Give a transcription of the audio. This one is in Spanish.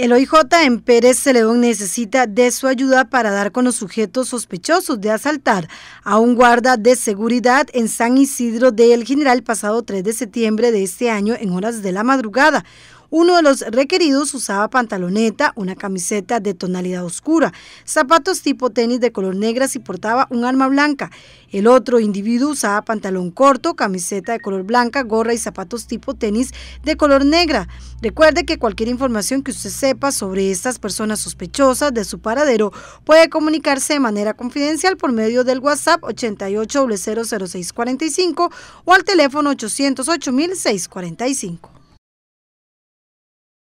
El OIJ en Pérez Celedón necesita de su ayuda para dar con los sujetos sospechosos de asaltar a un guarda de seguridad en San Isidro del General pasado 3 de septiembre de este año en horas de la madrugada. Uno de los requeridos usaba pantaloneta, una camiseta de tonalidad oscura, zapatos tipo tenis de color negra si portaba un arma blanca. El otro individuo usaba pantalón corto, camiseta de color blanca, gorra y zapatos tipo tenis de color negra. Recuerde que cualquier información que usted sepa sobre estas personas sospechosas de su paradero puede comunicarse de manera confidencial por medio del WhatsApp 8800645 o al teléfono 808 645.